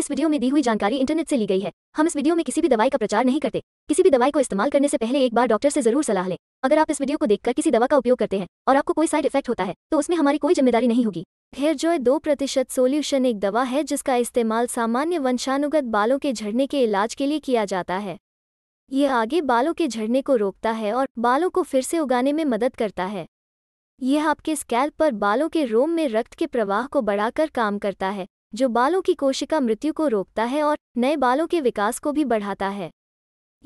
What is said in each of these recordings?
इस वीडियो में दी हुई जानकारी इंटरनेट से ली गई है हम इस वीडियो में किसी भी दवाई का प्रचार नहीं करते किसी भी दवाई को इस्तेमाल करने से पहले एक बार डॉक्टर से जरूर सलाह लें अगर आप इस वीडियो को देखकर किसी दवा का उपयोग करते हैं और आपको कोई साइड इफेक्ट होता है तो उसमें हमारी कोई जिम्मेदारी नहीं होगी हेयर जॉय दो प्रतिशत सोल्यूशन एक दवा है जिसका इस्तेमाल सामान्य वंशानुगत बालों के झड़ने के इलाज के लिए किया जाता है यह आगे बालों के झड़ने को रोकता है और बालों को फिर से उगाने में मदद करता है यह आपके स्कैल्प पर बालों के रोम में रक्त के प्रवाह को बढ़ाकर काम करता है जो बालों की कोशिका मृत्यु को रोकता है और नए बालों के विकास को भी बढ़ाता है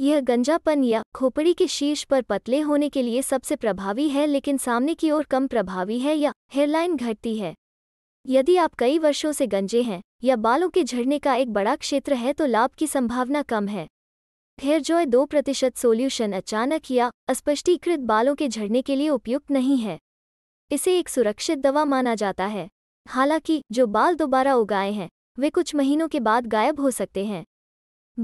यह गंजापन या खोपड़ी के शीर्ष पर पतले होने के लिए सबसे प्रभावी है लेकिन सामने की ओर कम प्रभावी है या हेयरलाइन घटती है यदि आप कई वर्षों से गंजे हैं या बालों के झड़ने का एक बड़ा क्षेत्र है तो लाभ की संभावना कम है हेयर जॉय दो प्रतिशत सोल्यूशन अचानक या अस्पष्टीकृत बालों के झड़ने के लिए उपयुक्त नहीं है इसे एक सुरक्षित दवा माना जाता है हालांकि जो बाल दोबारा उगाए हैं वे कुछ महीनों के बाद गायब हो सकते हैं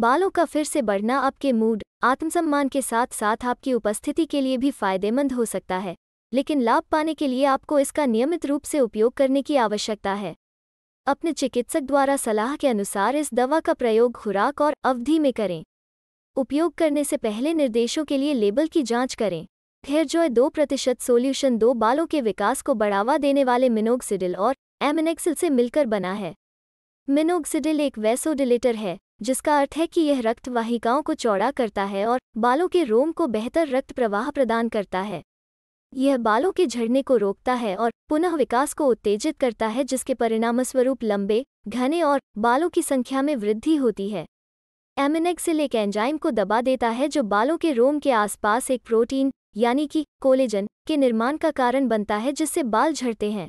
बालों का फिर से बढ़ना आपके मूड आत्मसम्मान के साथ साथ आपकी उपस्थिति के लिए भी फायदेमंद हो सकता है लेकिन लाभ पाने के लिए आपको इसका नियमित रूप से उपयोग करने की आवश्यकता है अपने चिकित्सक द्वारा सलाह के अनुसार इस दवा का प्रयोग खुराक और अवधि में करें उपयोग करने से पहले निर्देशों के लिए लेबल की जांच करें खैर जो दो प्रतिशत सोल्यूशन दो बालों के विकास को बढ़ावा देने वाले मिनोक्सिडिल और एमिनेक्सिल से मिलकर बना है मिनोक्सिडिल एक वैसोडिलेटर है जिसका अर्थ है कि यह रक्त वाहिकाओं को चौड़ा करता है और बालों के रोम को बेहतर रक्त प्रवाह प्रदान करता है यह बालों के झड़ने को रोकता है और पुनः विकास को उत्तेजित करता है जिसके परिणामस्वरूप लंबे घने और बालों की संख्या में वृद्धि होती है एमिनेक्सिल एक एंजाइम को दबा देता है जो बालों के रोम के आसपास एक प्रोटीन यानी कि कोलेजन के निर्माण का कारण बनता है जिससे बाल झड़ते हैं